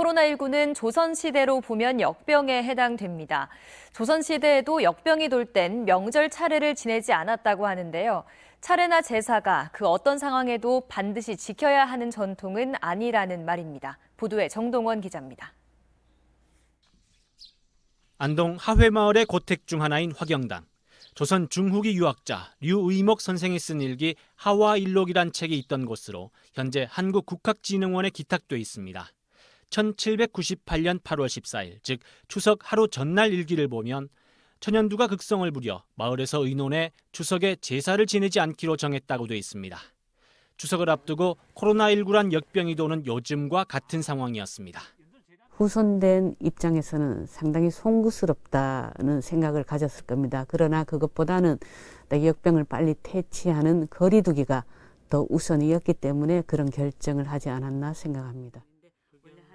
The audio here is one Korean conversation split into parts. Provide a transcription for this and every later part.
코로나19는 조선시대로 보면 역병에 해당됩니다. 조선시대에도 역병이 돌 땐 명절 차례를 지내지 않았다고 하는데요. 차례나 제사가 그 어떤 상황에도 반드시 지켜야 하는 전통은 아니라는 말입니다. 보도에 정동원 기자입니다. 안동 하회마을의 고택 중 하나인 화경당. 조선 중후기 유학자 류의목 선생이 쓴 일기 하와일록이란 책이 있던 곳으로 현재 한국국학진흥원에 기탁돼 있습니다. 1798년 8월 14일, 즉 추석 하루 전날 일기를 보면 천연두가 극성을 부려 마을에서 의논해 추석에 제사를 지내지 않기로 정했다고 되어 있습니다. 추석을 앞두고 코로나19란 역병이 도는 요즘과 같은 상황이었습니다. 후손된 입장에서는 상당히 송구스럽다는 생각을 가졌을 겁니다. 그러나 그것보다는 역병을 빨리 퇴치하는 거리두기가 더 우선이었기 때문에 그런 결정을 하지 않았나 생각합니다.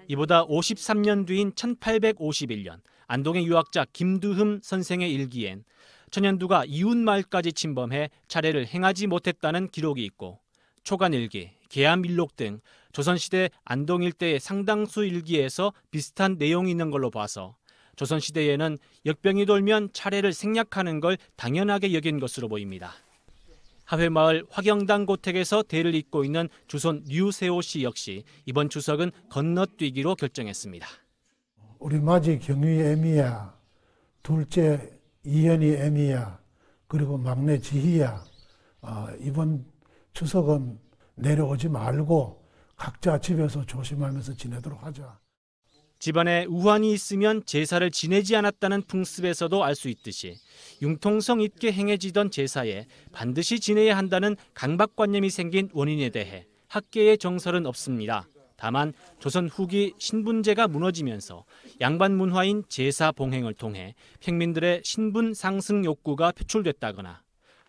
이보다 53년 뒤인 1851년 안동의 유학자 김두흠 선생의 일기엔 천연두가 이웃 마을까지 침범해 차례를 행하지 못했다는 기록이 있고 초간일기, 계암일록 등 조선시대 안동 일대의 상당수 일기에서 비슷한 내용이 있는 걸로 봐서 조선시대에는 역병이 돌면 차례를 생략하는 걸 당연하게 여긴 것으로 보입니다. 하회마을 화경당 고택에서 대를 잇고 있는 주손 류세호 씨 역시 이번 추석은 건너뛰기로 결정했습니다. 우리 맞이 경위 애미야, 둘째 이현이 애미야, 그리고 막내 지희야. 어, 이번 추석은 내려오지 말고 각자 집에서 조심하면서 지내도록 하자. 집안에 우환이 있으면 제사를 지내지 않았다는 풍습에서도 알 수 있듯이 융통성 있게 행해지던 제사에 반드시 지내야 한다는 강박관념이 생긴 원인에 대해 학계의 정설은 없습니다. 다만 조선 후기 신분제가 무너지면서 양반 문화인 제사 봉행을 통해 평민들의 신분 상승 욕구가 표출됐다거나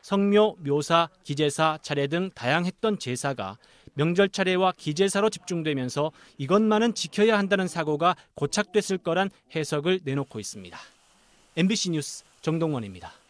성묘, 묘사, 기제사, 차례 등 다양했던 제사가 명절 차례와 기제사로 집중되면서 이것만은 지켜야 한다는 사고가 고착됐을 거란 해석을 내놓고 있습니다. MBC 뉴스 정동원입니다.